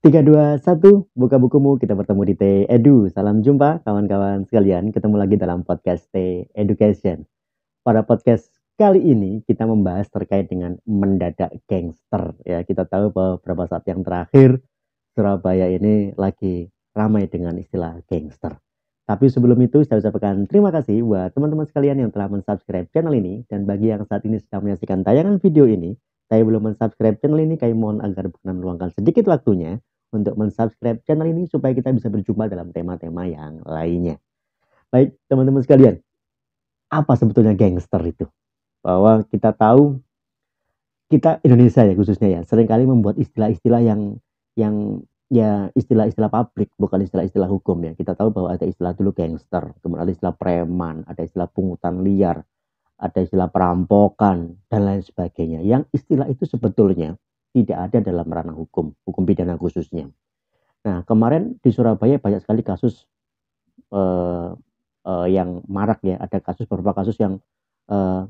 Tiga dua satu, buka bukumu, kita bertemu di T Edu. Salam jumpa kawan-kawan sekalian, ketemu lagi dalam podcast T Education. Pada podcast kali ini kita membahas terkait dengan mendadak gangster. Ya, kita tahu bahwa beberapa saat yang terakhir Surabaya ini lagi ramai dengan istilah gangster. Tapi sebelum itu saya ucapkan terima kasih buat teman-teman sekalian yang telah mensubscribe channel ini dan bagi yang saat ini sedang menyaksikan tayangan video ini, saya belum mensubscribe channel ini, kami mohon agar bukan meluangkan sedikit waktunya untuk mensubscribe channel ini supaya kita bisa berjumpa dalam tema-tema yang lainnya. Baik, teman-teman sekalian, apa sebetulnya gangster itu? Bahwa kita tahu kita Indonesia ya khususnya ya seringkali membuat istilah-istilah yang yang ya istilah-istilah publik bukan istilah-istilah hukum ya kita tahu bahwa ada istilah dulu gangster kemudian ada istilah preman ada istilah pungutan liar ada istilah perampokan dan lain sebagainya yang istilah itu sebetulnya tidak ada dalam ranah hukum, hukum pidana khususnya. Nah, kemarin di Surabaya banyak sekali kasus uh, uh, yang marak ya, ada kasus beberapa kasus yang uh,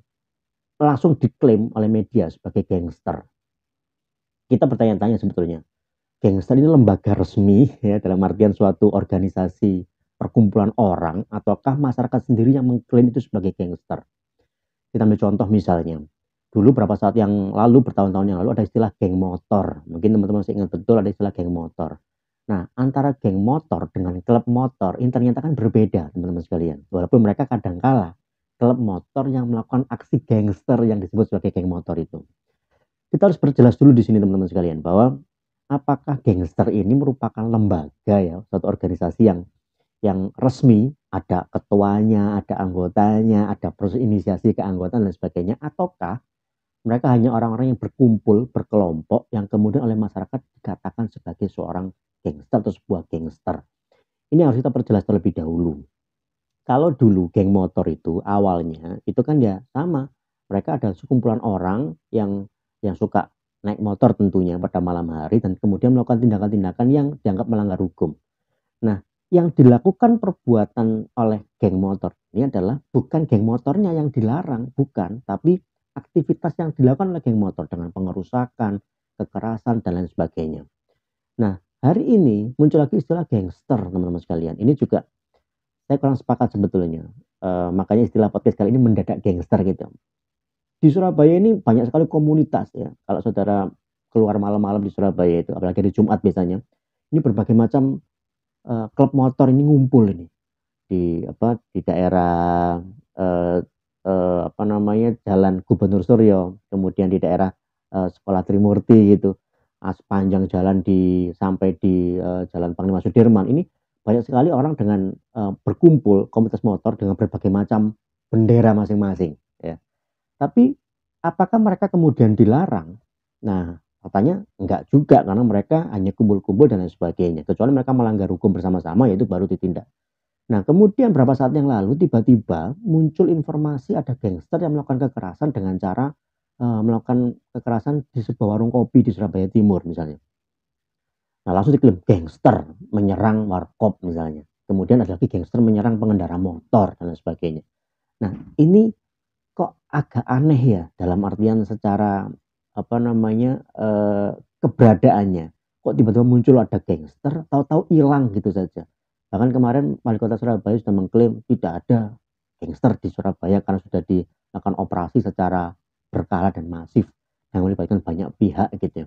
langsung diklaim oleh media sebagai gangster. Kita bertanya-tanya sebetulnya, gangster ini lembaga resmi ya dalam artian suatu organisasi perkumpulan orang ataukah masyarakat sendiri yang mengklaim itu sebagai gangster? Kita ambil contoh misalnya, dulu berapa saat yang lalu bertahun-tahun yang lalu ada istilah geng motor. Mungkin teman-teman masih ingat betul ada istilah geng motor. Nah, antara geng motor dengan klub motor ini ternyata kan berbeda, teman-teman sekalian. Walaupun mereka kadang-kala klub motor yang melakukan aksi gangster yang disebut sebagai geng motor itu. Kita harus berjelas dulu di sini teman-teman sekalian bahwa apakah gangster ini merupakan lembaga ya, suatu organisasi yang yang resmi, ada ketuanya, ada anggotanya, ada proses inisiasi keanggotaan dan sebagainya ataukah mereka hanya orang-orang yang berkumpul, berkelompok, yang kemudian oleh masyarakat dikatakan sebagai seorang gangster atau sebuah gangster. Ini harus kita perjelas terlebih dahulu. Kalau dulu geng motor itu awalnya itu kan ya sama, mereka adalah sekumpulan orang yang yang suka naik motor tentunya pada malam hari dan kemudian melakukan tindakan-tindakan yang dianggap melanggar hukum. Nah, yang dilakukan perbuatan oleh geng motor ini adalah bukan geng motornya yang dilarang, bukan, tapi aktivitas yang dilakukan oleh geng motor dengan pengerusakan, kekerasan dan lain sebagainya. Nah, hari ini muncul lagi istilah gangster, teman-teman sekalian. Ini juga saya kurang sepakat sebetulnya. E, makanya istilah podcast kali ini mendadak gangster gitu. Di Surabaya ini banyak sekali komunitas ya. Kalau saudara keluar malam-malam di Surabaya itu, apalagi di Jumat biasanya, ini berbagai macam e, klub motor ini ngumpul ini di apa di daerah e, jalan Gubernur Suryo, kemudian di daerah uh, Sekolah Trimurti gitu, sepanjang jalan di sampai di uh, Jalan Panglima Sudirman ini banyak sekali orang dengan uh, berkumpul komunitas motor dengan berbagai macam bendera masing-masing. Ya. Tapi apakah mereka kemudian dilarang? Nah, katanya enggak juga karena mereka hanya kumpul-kumpul dan lain sebagainya. Kecuali mereka melanggar hukum bersama-sama yaitu baru ditindak. Nah, kemudian berapa saat yang lalu tiba-tiba muncul informasi ada gangster yang melakukan kekerasan dengan cara uh, melakukan kekerasan di sebuah warung kopi di Surabaya Timur misalnya. Nah, langsung diklaim gangster menyerang warkop misalnya. Kemudian ada lagi gangster menyerang pengendara motor dan sebagainya. Nah, ini kok agak aneh ya dalam artian secara apa namanya eh, keberadaannya. Kok tiba-tiba muncul ada gangster, tahu-tahu hilang gitu saja Bahkan kemarin wali kota Surabaya sudah mengklaim tidak ada gangster di Surabaya karena sudah dilakukan operasi secara berkala dan masif yang melibatkan banyak pihak gitu. Ya.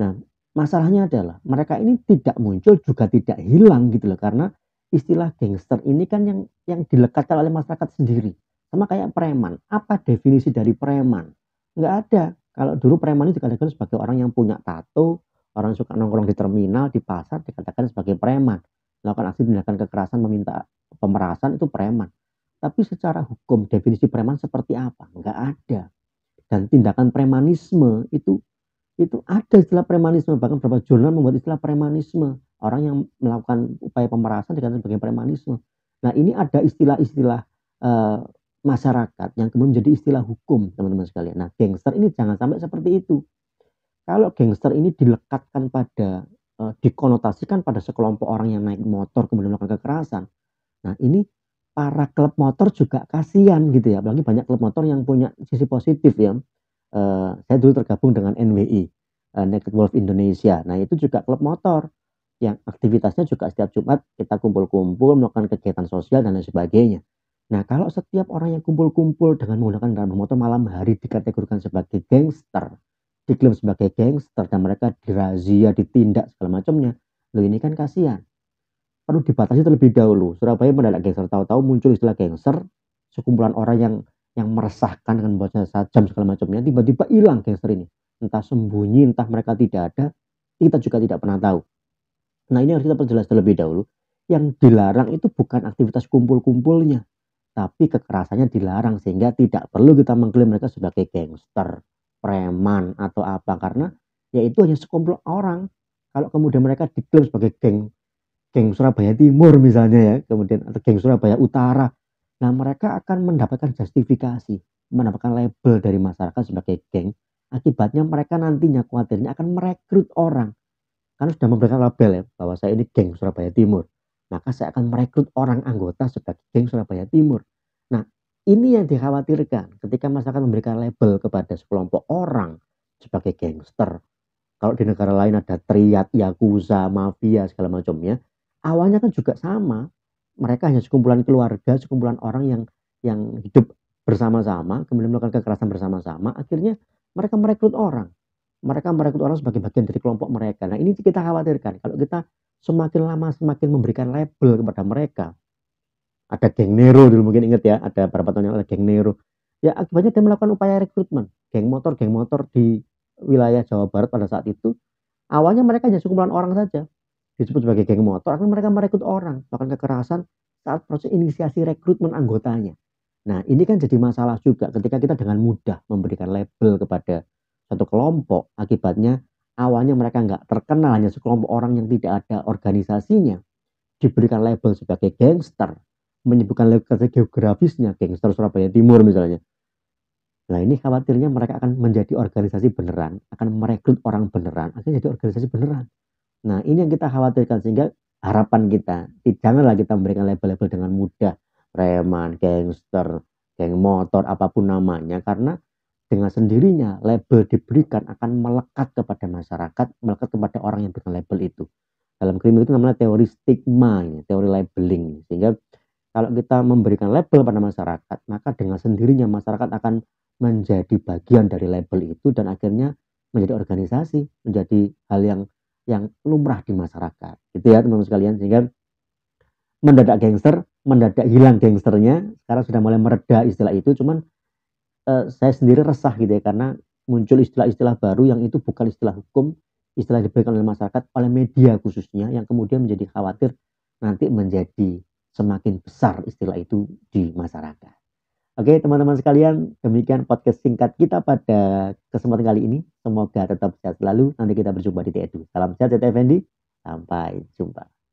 Nah, masalahnya adalah mereka ini tidak muncul juga tidak hilang gitu loh karena istilah gangster ini kan yang yang dilekatkan oleh masyarakat sendiri sama kayak preman apa definisi dari preman Enggak ada kalau dulu preman itu dikatakan sebagai orang yang punya tato orang suka nongkrong di terminal di pasar dikatakan sebagai preman melakukan aksi tindakan kekerasan meminta pemerasan itu preman. Tapi secara hukum definisi preman seperti apa? Enggak ada. Dan tindakan premanisme itu itu ada istilah premanisme bahkan beberapa jurnal membuat istilah premanisme orang yang melakukan upaya pemerasan dikatakan sebagai premanisme. Nah ini ada istilah-istilah e, masyarakat yang kemudian menjadi istilah hukum teman-teman sekalian. Nah gangster ini jangan sampai seperti itu. Kalau gangster ini dilekatkan pada Eh, dikonotasikan pada sekelompok orang yang naik motor kemudian melakukan kekerasan. Nah ini para klub motor juga kasihan gitu ya, apalagi banyak klub motor yang punya sisi positif ya. Uh, saya dulu tergabung dengan NWI, uh, eh, Naked Wolf Indonesia. Nah itu juga klub motor yang aktivitasnya juga setiap Jumat kita kumpul-kumpul melakukan kegiatan sosial dan lain sebagainya. Nah, kalau setiap orang yang kumpul-kumpul dengan menggunakan kendaraan motor malam hari dikategorikan sebagai gangster, diklaim sebagai gangster dan mereka dirazia, ditindak segala macamnya. lo ini kan kasihan. Perlu dibatasi terlebih dahulu. Surabaya mendadak gangster tahu-tahu muncul istilah gangster, sekumpulan orang yang yang meresahkan dengan bocah sajam segala macamnya tiba-tiba hilang gangster ini. Entah sembunyi, entah mereka tidak ada, kita juga tidak pernah tahu. Nah ini harus kita perjelas terlebih dahulu. Yang dilarang itu bukan aktivitas kumpul-kumpulnya, tapi kekerasannya dilarang sehingga tidak perlu kita mengklaim mereka sebagai gangster preman atau apa karena ya itu hanya sekumpulan orang kalau kemudian mereka diklaim sebagai geng geng Surabaya Timur misalnya ya kemudian atau geng Surabaya Utara nah mereka akan mendapatkan justifikasi mendapatkan label dari masyarakat sebagai geng akibatnya mereka nantinya kuatirnya akan merekrut orang karena sudah memberikan label ya bahwa saya ini geng Surabaya Timur maka saya akan merekrut orang anggota sebagai geng Surabaya Timur ini yang dikhawatirkan ketika masyarakat memberikan label kepada sekelompok orang sebagai gangster. Kalau di negara lain ada triad, yakuza, mafia, segala macamnya. Awalnya kan juga sama. Mereka hanya sekumpulan keluarga, sekumpulan orang yang yang hidup bersama-sama, kemudian melakukan kekerasan bersama-sama. Akhirnya mereka merekrut orang. Mereka merekrut orang sebagai bagian dari kelompok mereka. Nah ini kita khawatirkan. Kalau kita semakin lama semakin memberikan label kepada mereka, ada geng Nero dulu mungkin inget ya ada beberapa tahun yang ada geng Nero ya akibatnya dia melakukan upaya rekrutmen geng motor geng motor di wilayah Jawa Barat pada saat itu awalnya mereka hanya sekumpulan orang saja disebut sebagai geng motor akhirnya mereka merekrut orang bahkan kekerasan saat proses inisiasi rekrutmen anggotanya nah ini kan jadi masalah juga ketika kita dengan mudah memberikan label kepada satu kelompok akibatnya awalnya mereka nggak terkenal hanya sekelompok orang yang tidak ada organisasinya diberikan label sebagai gangster menyebutkan lokasi geografisnya gangster Surabaya Timur misalnya Nah ini khawatirnya mereka akan menjadi organisasi beneran, akan merekrut orang beneran, akan jadi organisasi beneran. Nah ini yang kita khawatirkan sehingga harapan kita, janganlah kita memberikan label-label dengan mudah, preman, gangster, geng motor, apapun namanya, karena dengan sendirinya label diberikan akan melekat kepada masyarakat, melekat kepada orang yang dengan label itu. Dalam krim itu namanya teori stigma, teori labeling, sehingga kalau kita memberikan label pada masyarakat, maka dengan sendirinya masyarakat akan menjadi bagian dari label itu dan akhirnya menjadi organisasi, menjadi hal yang yang lumrah di masyarakat. Gitu ya teman-teman sekalian, sehingga mendadak gangster, mendadak hilang gangsternya, sekarang sudah mulai mereda istilah itu, cuman eh, saya sendiri resah gitu ya karena muncul istilah-istilah baru yang itu bukan istilah hukum, istilah diberikan oleh masyarakat, oleh media khususnya yang kemudian menjadi khawatir nanti menjadi semakin besar istilah itu di masyarakat. Oke teman-teman sekalian, demikian podcast singkat kita pada kesempatan kali ini. Semoga tetap sehat selalu. Nanti kita berjumpa di TEDU. Salam sehat, saya Effendi. Sampai jumpa.